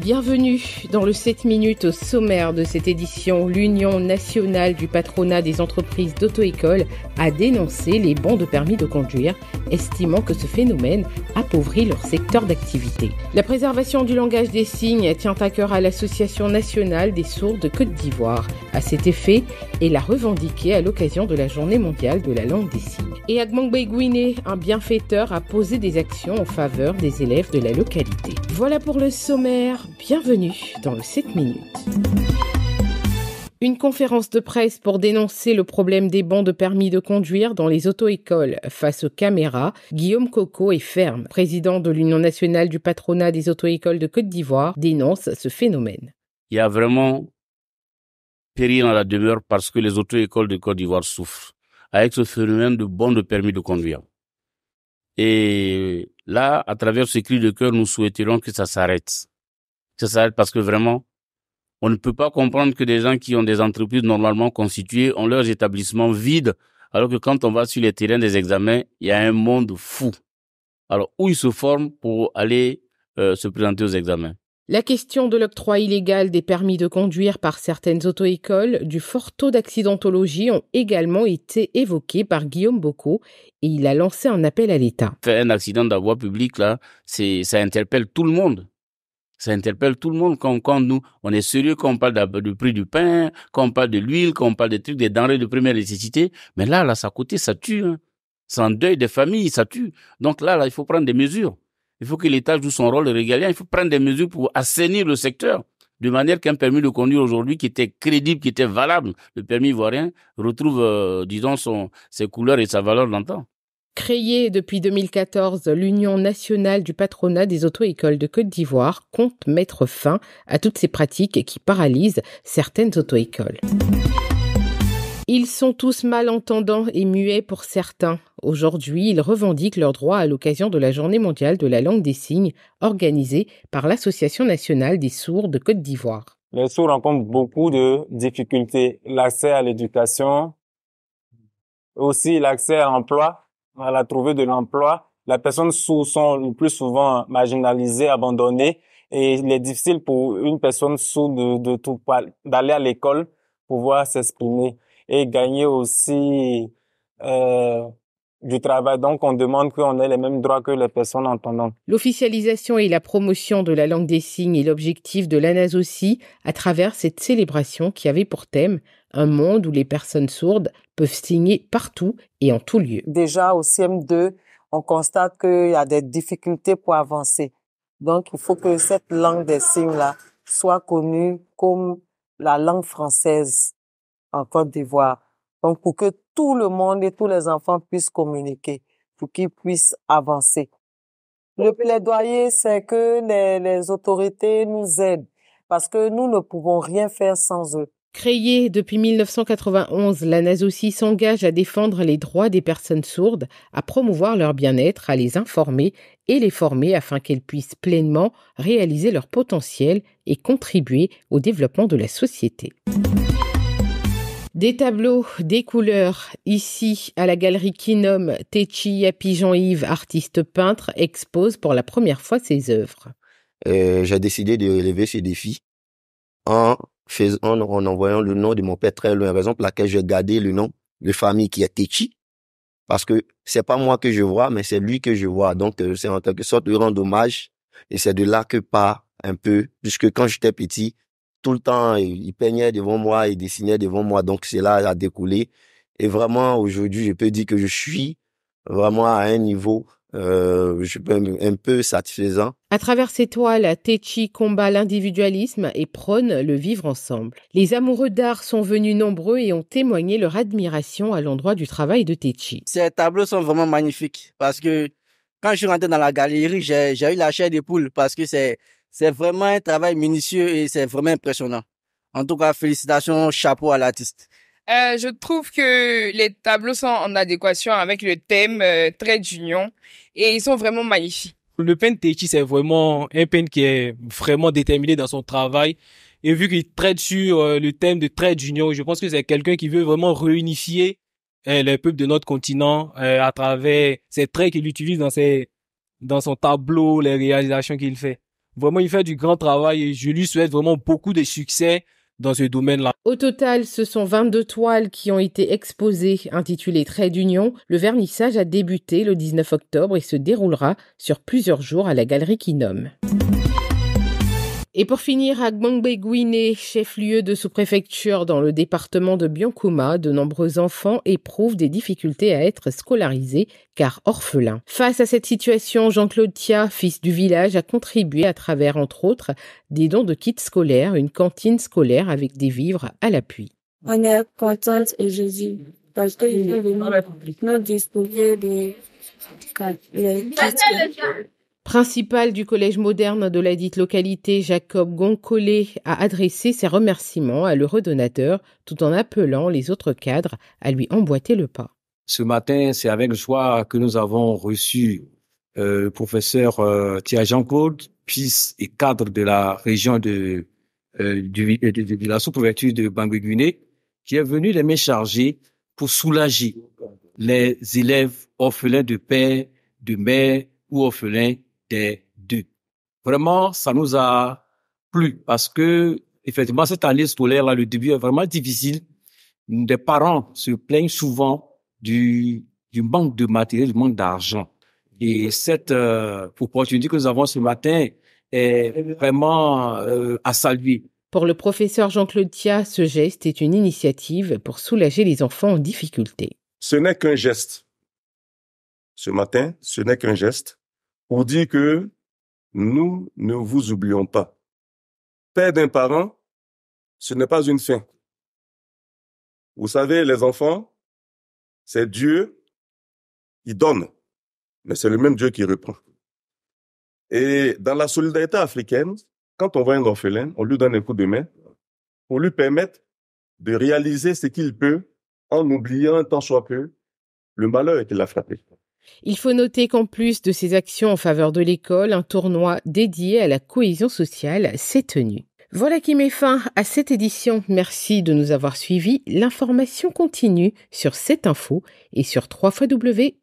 Bienvenue dans le 7 minutes au sommaire de cette édition. L'Union nationale du patronat des entreprises d'auto-école a dénoncé les bons de permis de conduire, estimant que ce phénomène appauvrit leur secteur d'activité. La préservation du langage des signes tient à cœur à l'Association nationale des sourds de Côte d'Ivoire. À cet effet, elle a revendiqué à l'occasion de la Journée mondiale de la langue des signes et Agmang Guiné, un bienfaiteur, a posé des actions en faveur des élèves de la localité. Voilà pour le sommaire, bienvenue dans le 7 minutes. Une conférence de presse pour dénoncer le problème des bancs de permis de conduire dans les auto-écoles. Face aux caméras, Guillaume Coco est ferme. Président de l'Union nationale du patronat des auto-écoles de Côte d'Ivoire dénonce ce phénomène. Il y a vraiment péril dans la demeure parce que les auto-écoles de Côte d'Ivoire souffrent avec ce phénomène de bon de permis de conduire. Et là, à travers ce cri de cœur, nous souhaiterons que ça s'arrête. Que ça s'arrête parce que vraiment, on ne peut pas comprendre que des gens qui ont des entreprises normalement constituées ont leurs établissements vides, alors que quand on va sur les terrains des examens, il y a un monde fou. Alors, où ils se forment pour aller euh, se présenter aux examens la question de l'octroi illégal des permis de conduire par certaines auto-écoles, du fort taux d'accidentologie ont également été évoquées par Guillaume Bocco et il a lancé un appel à l'État. Un accident de la voie publique, là, ça interpelle tout le monde. Ça interpelle tout le monde quand, nous, on est sérieux, quand on parle du prix du pain, quand on parle de l'huile, quand on parle des trucs, des denrées de première nécessité. Mais là, là, ça coûte, ça tue. Hein. C'est un deuil de famille, ça tue. Donc là, là, il faut prendre des mesures. Il faut que l'État joue son rôle régalien. Il faut prendre des mesures pour assainir le secteur de manière qu'un permis de conduire aujourd'hui qui était crédible, qui était valable, le permis ivoirien, retrouve, euh, disons, ses couleurs et sa valeur d'antan. Créée depuis 2014, l'Union nationale du patronat des auto-écoles de Côte d'Ivoire compte mettre fin à toutes ces pratiques qui paralysent certaines auto-écoles. Ils sont tous malentendants et muets pour certains. Aujourd'hui, ils revendiquent leurs droits à l'occasion de la Journée mondiale de la langue des signes organisée par l'Association nationale des sourds de Côte d'Ivoire. Les sourds rencontrent beaucoup de difficultés. L'accès à l'éducation, aussi l'accès à l'emploi, à la trouver de l'emploi. Les personnes sourdes sont le plus souvent marginalisées, abandonnées, et il est difficile pour une personne sourde de, d'aller à l'école, pouvoir s'exprimer et gagner aussi euh, du travail. Donc, on demande qu'on ait les mêmes droits que les personnes entendantes. L'officialisation et la promotion de la langue des signes est l'objectif de l'ANAS aussi à travers cette célébration qui avait pour thème un monde où les personnes sourdes peuvent signer partout et en tout lieu. Déjà au CM2, on constate qu'il y a des difficultés pour avancer. Donc, il faut que cette langue des signes-là soit connue comme la langue française en Côte d'Ivoire. Donc, pour que tout le monde et tous les enfants puissent communiquer, pour qu'ils puissent avancer. Le plaidoyer, c'est que les, autorités nous aident, parce que nous ne pouvons rien faire sans eux. Créée depuis 1991, la NASOCI s'engage à défendre les droits des personnes sourdes, à promouvoir leur bien-être, à les informer et les former afin qu'elles puissent pleinement réaliser leur potentiel et contribuer au développement de la société. Des tableaux, des couleurs, ici à la galerie Kinom, Techi Pigeon yves artiste peintre, expose pour la première fois ses œuvres. Euh, j'ai décidé de relever ce défi en, faisant, en, envoyant le nom de mon père très loin, raison pour laquelle j'ai gardé le nom de famille qui est Techi, parce que c'est pas moi que je vois, mais c'est lui que je vois. Donc, euh, c'est en quelque sorte de rendre hommage, et c'est de là que part un peu, puisque quand j'étais petit, tout le temps, il peignait devant moi, il dessinait devant moi. Donc, c'est cela a découlé. Et vraiment, aujourd'hui, je peux dire que je suis vraiment à un niveau euh, je un, peu satisfaisant. À travers ses toiles, Techi combat l'individualisme et prône le vivre ensemble. Les amoureux d'art sont venus nombreux et ont témoigné leur admiration à l'endroit du travail de Techi. Ces tableaux sont vraiment magnifiques parce que quand je suis rentré dans la galerie, j'ai eu la chair des poules parce que c'est c'est vraiment un travail minutieux et c'est vraiment impressionnant. En tout cas, félicitations, chapeau à l'artiste. Euh, je trouve que les tableaux sont en adéquation avec le thème euh, trait d'union et ils sont vraiment magnifiques. Le peintre Teichi, c'est vraiment un peintre qui est vraiment déterminé dans son travail. Et vu qu'il traite sur euh, le thème de trait d'union, je pense que c'est quelqu'un qui veut vraiment réunifier euh, les peuples de notre continent euh, à travers ces traits qu'il utilise dans ses dans son tableau, les réalisations qu'il fait. Vraiment, il fait du grand travail et je lui souhaite vraiment beaucoup de succès dans ce domaine-là. Au total, ce sont 22 toiles qui ont été exposées, intitulées Traits d'union. Le vernissage a débuté le 19 octobre et se déroulera sur plusieurs jours à la galerie qui nomme. Et pour finir, à Gbangbe-Guiné, chef-lieu de sous-préfecture dans le département de Biankouma, de nombreux enfants éprouvent des difficultés à être scolarisés car orphelins. Face à cette situation, Jean-Claude Thia, fils du village, a contribué à travers, entre autres, des dons de kits scolaires, une cantine scolaire avec des vivres à l'appui. On est et parce principal du Collège moderne de la dite localité, Jacob Goncolé, a adressé ses remerciements à l'heureux donateur tout en appelant les autres cadres à lui emboîter le pas. Ce matin, c'est avec joie que nous avons reçu euh, le professeur euh, Thierry jean fils et cadre de la région euh, de, de, la sous-préfecture de Bangui-Guinée, qui est venu les mains pour soulager les élèves orphelins de père, de mère ou orphelins des deux. Vraiment, ça nous a plu parce que, effectivement, cette année scolaire-là, le début est vraiment difficile. Des parents se plaignent souvent du, du manque de matériel, du manque d'argent. Et cette euh, opportunité que nous avons ce matin est vraiment euh, à saluer. Pour le professeur Jean-Claude Thia, ce geste est une initiative pour soulager les enfants en difficulté. Ce n'est qu'un geste. Ce matin, ce n'est qu'un geste pour dire que nous ne vous oublions pas. père d'un parent, ce n'est pas une fin. Vous savez, les enfants, c'est Dieu qui donne, mais c'est le même Dieu qui reprend. Et dans la solidarité africaine, quand on voit un orphelin, on lui donne un coup de main pour lui permettre de réaliser ce qu'il peut en oubliant tant soit peu le malheur qu'il a frappé. Il faut noter qu'en plus de ces actions en faveur de l'école, un tournoi dédié à la cohésion sociale s'est tenu. Voilà qui met fin à cette édition. Merci de nous avoir suivis. L'information continue sur cette info et sur www.cetinfo.ci.